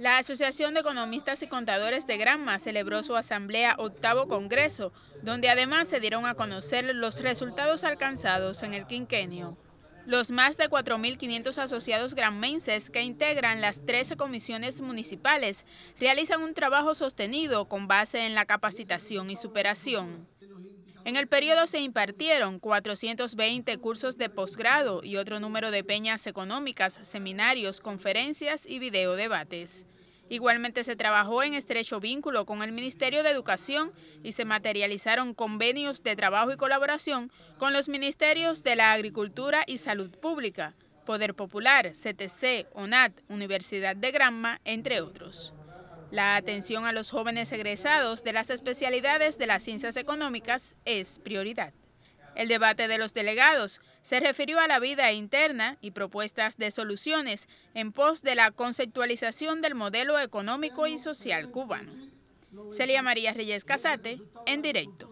La Asociación de Economistas y Contadores de Granma celebró su asamblea octavo congreso, donde además se dieron a conocer los resultados alcanzados en el quinquenio. Los más de 4.500 asociados granmenses que integran las 13 comisiones municipales realizan un trabajo sostenido con base en la capacitación y superación. En el periodo se impartieron 420 cursos de posgrado y otro número de peñas económicas, seminarios, conferencias y videodebates. Igualmente se trabajó en estrecho vínculo con el Ministerio de Educación y se materializaron convenios de trabajo y colaboración con los ministerios de la Agricultura y Salud Pública, Poder Popular, CTC, ONAT, Universidad de Granma, entre otros. La atención a los jóvenes egresados de las especialidades de las ciencias económicas es prioridad. El debate de los delegados se refirió a la vida interna y propuestas de soluciones en pos de la conceptualización del modelo económico y social cubano. Celia María Reyes Casate, en directo.